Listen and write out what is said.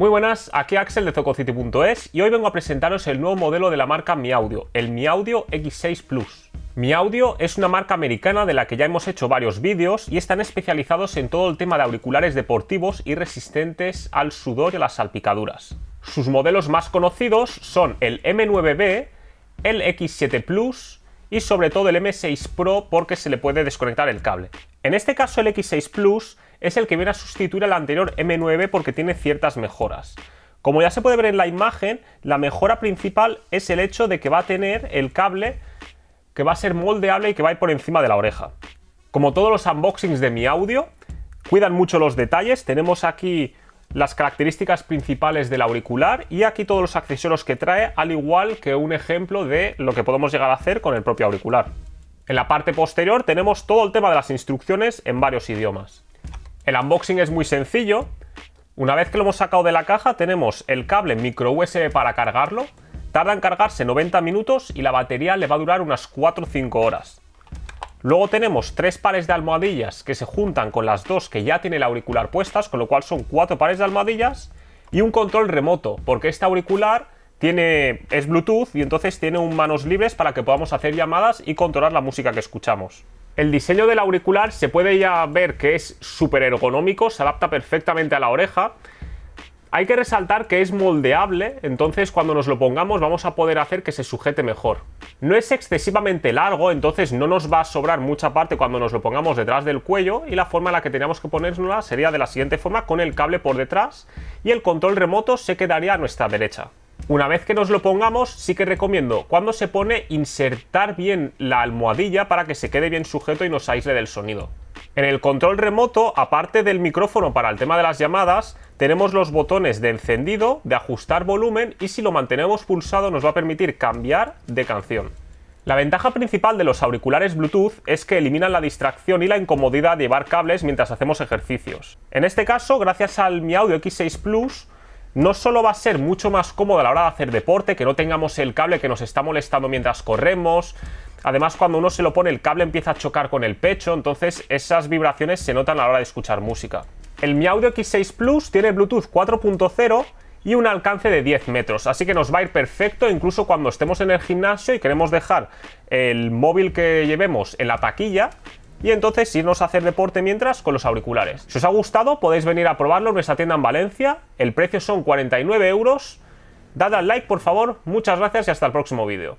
Muy buenas, aquí Axel de ZocoCity.es y hoy vengo a presentaros el nuevo modelo de la marca Mi Audio, el Mi Audio X6 Plus. Mi Audio es una marca americana de la que ya hemos hecho varios vídeos y están especializados en todo el tema de auriculares deportivos y resistentes al sudor y a las salpicaduras. Sus modelos más conocidos son el M9B, el X7 Plus, y sobre todo el M6 Pro porque se le puede desconectar el cable. En este caso el X6 Plus es el que viene a sustituir al anterior M9 porque tiene ciertas mejoras. Como ya se puede ver en la imagen, la mejora principal es el hecho de que va a tener el cable que va a ser moldeable y que va a ir por encima de la oreja. Como todos los unboxings de mi audio, cuidan mucho los detalles. Tenemos aquí las características principales del auricular y aquí todos los accesorios que trae, al igual que un ejemplo de lo que podemos llegar a hacer con el propio auricular. En la parte posterior tenemos todo el tema de las instrucciones en varios idiomas. El unboxing es muy sencillo. Una vez que lo hemos sacado de la caja tenemos el cable micro USB para cargarlo. Tarda en cargarse 90 minutos y la batería le va a durar unas 4 o 5 horas. Luego tenemos tres pares de almohadillas que se juntan con las dos que ya tiene el auricular puestas, con lo cual son cuatro pares de almohadillas y un control remoto, porque este auricular tiene, es Bluetooth y entonces tiene un manos libres para que podamos hacer llamadas y controlar la música que escuchamos. El diseño del auricular se puede ya ver que es súper ergonómico, se adapta perfectamente a la oreja hay que resaltar que es moldeable, entonces cuando nos lo pongamos vamos a poder hacer que se sujete mejor. No es excesivamente largo, entonces no nos va a sobrar mucha parte cuando nos lo pongamos detrás del cuello y la forma en la que teníamos que ponérnosla sería de la siguiente forma, con el cable por detrás y el control remoto se quedaría a nuestra derecha. Una vez que nos lo pongamos, sí que recomiendo cuando se pone insertar bien la almohadilla para que se quede bien sujeto y nos aísle del sonido. En el control remoto, aparte del micrófono para el tema de las llamadas, tenemos los botones de encendido, de ajustar volumen y si lo mantenemos pulsado nos va a permitir cambiar de canción. La ventaja principal de los auriculares Bluetooth es que eliminan la distracción y la incomodidad de llevar cables mientras hacemos ejercicios. En este caso, gracias al Mi Audio X6 Plus, no solo va a ser mucho más cómodo a la hora de hacer deporte, que no tengamos el cable que nos está molestando mientras corremos, además cuando uno se lo pone el cable empieza a chocar con el pecho, entonces esas vibraciones se notan a la hora de escuchar música. El Mi Audio X6 Plus tiene Bluetooth 4.0 y un alcance de 10 metros, así que nos va a ir perfecto incluso cuando estemos en el gimnasio y queremos dejar el móvil que llevemos en la taquilla y entonces irnos a hacer deporte mientras con los auriculares. Si os ha gustado podéis venir a probarlo en nuestra tienda en Valencia, el precio son 49 euros, dad al like por favor, muchas gracias y hasta el próximo vídeo.